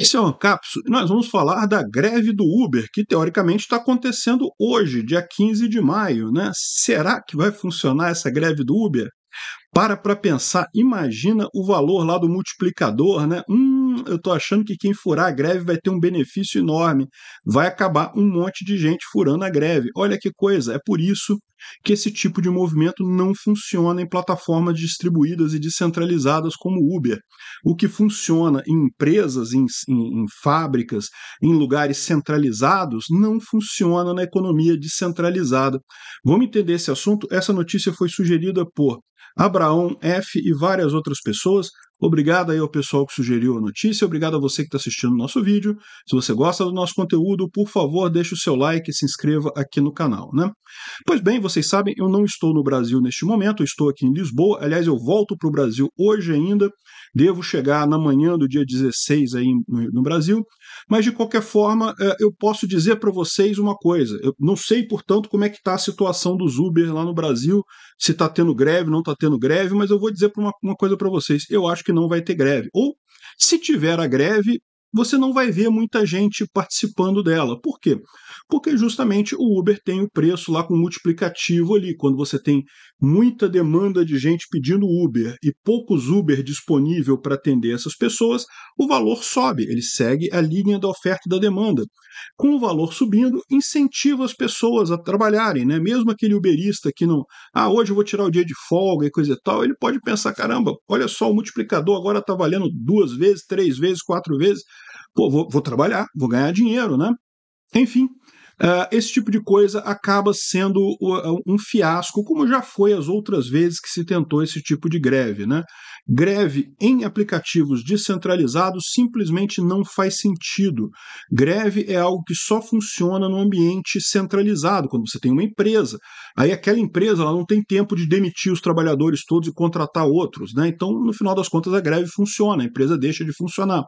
Esse é o Ancapsu, e nós vamos falar da greve do Uber, que teoricamente está acontecendo hoje, dia 15 de maio. Né? Será que vai funcionar essa greve do Uber? Para para pensar, imagina o valor lá do multiplicador, né? Hum, eu tô achando que quem furar a greve vai ter um benefício enorme. Vai acabar um monte de gente furando a greve. Olha que coisa, é por isso que esse tipo de movimento não funciona em plataformas distribuídas e descentralizadas como Uber. O que funciona em empresas, em, em, em fábricas, em lugares centralizados, não funciona na economia descentralizada. Vamos entender esse assunto? Essa notícia foi sugerida por Abraão F e várias outras pessoas. Obrigado aí ao pessoal que sugeriu a notícia, obrigado a você que está assistindo o nosso vídeo. Se você gosta do nosso conteúdo, por favor, deixe o seu like e se inscreva aqui no canal, né? Pois bem, você vocês sabem, eu não estou no Brasil neste momento, estou aqui em Lisboa. Aliás, eu volto para o Brasil hoje ainda. Devo chegar na manhã do dia 16 aí no, Brasil. Mas, de qualquer forma, é, eu posso dizer para vocês uma coisa. Eu não sei, portanto, como é que está a situação dos Uber lá no Brasil, se está tendo greve, não está tendo greve, mas eu vou dizer uma coisa para vocês. Eu acho que não vai ter greve. Ou, se tiver a greve, você não vai ver muita gente participando dela. Por quê? Porque justamente o Uber tem o preço lá com multiplicativo ali. Quando você tem muita demanda de gente pedindo Uber e poucos Uber disponível para atender essas pessoas, o valor sobe, ele segue a linha da oferta e da demanda. Com o valor subindo, incentiva as pessoas a trabalharem, né? Mesmo aquele Uberista que não, ah, hoje eu vou tirar o dia de folga e coisa e tal, ele pode pensar, caramba, olha só, o multiplicador agora está valendo duas vezes, três vezes, quatro vezes Pô, vou, vou trabalhar, vou ganhar dinheiro, né? Enfim, Uh, esse tipo de coisa acaba sendo um fiasco, como já foi as outras vezes que se tentou esse tipo de greve. Né? Greve em aplicativos descentralizados simplesmente não faz sentido. Greve é algo que só funciona no ambiente centralizado, quando você tem uma empresa. Aí aquela empresa ela não tem tempo de demitir os trabalhadores todos e contratar outros. Né? Então, no final das contas, a greve funciona, a empresa deixa de funcionar.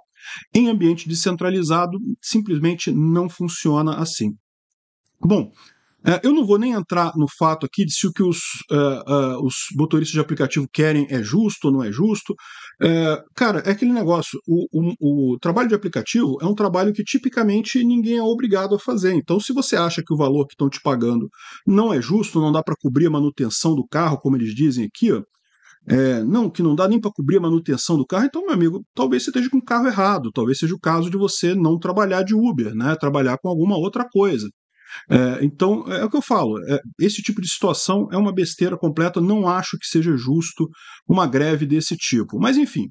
Em ambiente descentralizado, simplesmente não funciona assim. Bom, é, eu não vou nem entrar no fato aqui de se o que os, uh, uh, os motoristas de aplicativo querem é justo ou não é justo. Uh, cara, é aquele negócio: o, o, o, trabalho de aplicativo é um trabalho que tipicamente ninguém é obrigado a fazer. Então, se você acha que o valor que estão te pagando não é justo, não dá para cobrir a manutenção do carro, como eles dizem aqui, ó, é, não, que não dá nem para cobrir a manutenção do carro, então, meu amigo, talvez você esteja com o carro errado, talvez seja o caso de você não trabalhar de Uber, né? Trabalhar com alguma outra coisa. É, então, é, é o que eu falo, é, esse tipo de situação é uma besteira completa, não acho que seja justo uma greve desse tipo. Mas, enfim,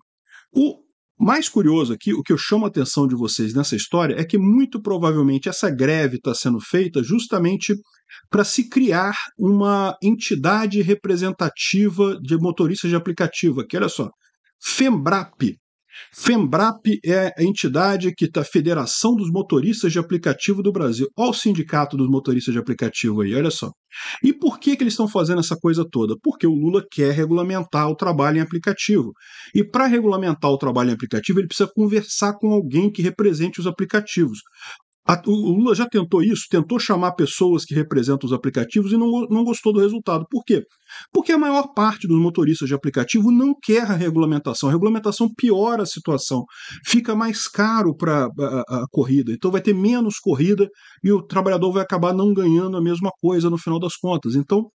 o mais curioso aqui, o que eu chamo a atenção de vocês nessa história é que muito provavelmente essa greve está sendo feita justamente para se criar uma entidade representativa de motoristas de aplicativo, aqui olha só, FEMBRAP, FEMBRAP é a entidade que está Federação dos Motoristas de Aplicativo do Brasil. Olha o sindicato dos motoristas de aplicativo aí, olha só. E por que, que eles estão fazendo essa coisa toda? Porque o Lula quer regulamentar o trabalho em aplicativo. E para regulamentar o trabalho em aplicativo, ele precisa conversar com alguém que represente os aplicativos. O Lula já tentou isso, tentou chamar pessoas que representam os aplicativos e não, não gostou do resultado. Por quê? Porque a maior parte dos motoristas de aplicativo não quer a regulamentação. A regulamentação piora a situação, fica mais caro para a, a, corrida, então vai ter menos corrida e o trabalhador vai acabar não ganhando a mesma coisa no final das contas. Então,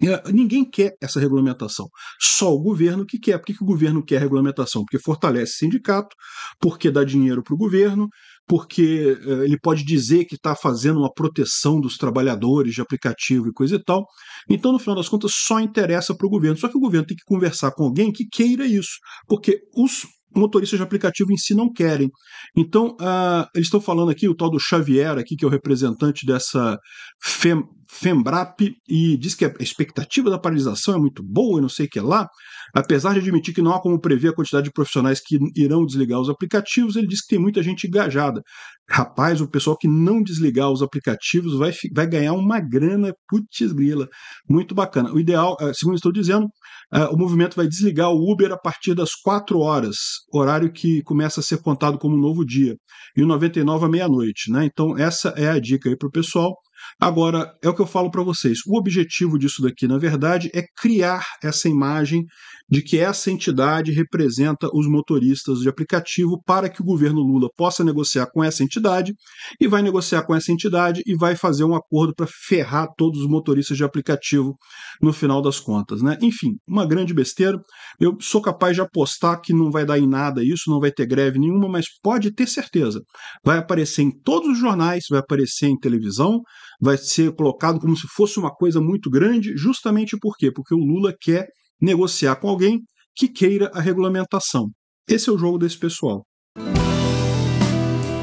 é, ninguém quer essa regulamentação. Só o governo que quer. Por que, que o governo quer regulamentação? Porque fortalece sindicato, porque dá dinheiro para o governo, porque uh, ele pode dizer que está fazendo uma proteção dos trabalhadores de aplicativo e coisa e tal. Então, no final das contas, só interessa para o governo. Só que o governo tem que conversar com alguém que queira isso, porque os motoristas de aplicativo em si não querem. Então, uh, eles estão falando aqui, o tal do Xavier, aqui, que é o representante dessa FEM FEMBRAP e diz que a expectativa da paralisação é muito boa e não sei o que lá, apesar de admitir que não há como prever a quantidade de profissionais que irão desligar os aplicativos, ele diz que tem muita gente engajada. Rapaz, o pessoal que não desligar os aplicativos vai, vai ganhar uma grana, putz grila, muito bacana. O ideal, eh, segundo estou dizendo, eh, o movimento vai desligar o Uber a partir das 4 horas, horário que começa a ser contado como novo dia, e o 99 à meia-noite. Né? Então, essa é a dica aí para o pessoal. Agora, é o que eu falo para vocês. O objetivo disso daqui, na verdade, é criar essa imagem de que essa entidade representa os motoristas de aplicativo para que o governo Lula possa negociar com essa entidade e vai negociar com essa entidade e vai fazer um acordo para ferrar todos os motoristas de aplicativo no final das contas, né? Enfim, uma grande besteira. Eu sou capaz de apostar que não vai dar em nada isso, não vai ter greve nenhuma, mas pode ter certeza. Vai aparecer em todos os jornais, vai aparecer em televisão, vai ser colocado como se fosse uma coisa muito grande, justamente por quê? Porque o Lula quer negociar com alguém que queira a regulamentação. Esse é o jogo desse pessoal.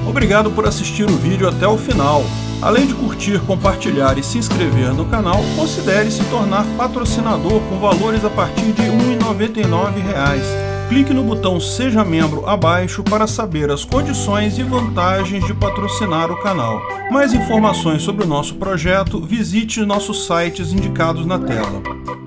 Obrigado por assistir o vídeo até o final. Além de curtir, compartilhar e se inscrever no canal, considere se tornar patrocinador com valores a partir de R$ 1,99 clique no botão Seja Membro abaixo para saber as condições e vantagens de patrocinar o canal. Mais informações sobre o nosso projeto, visite nossos sites indicados na tela.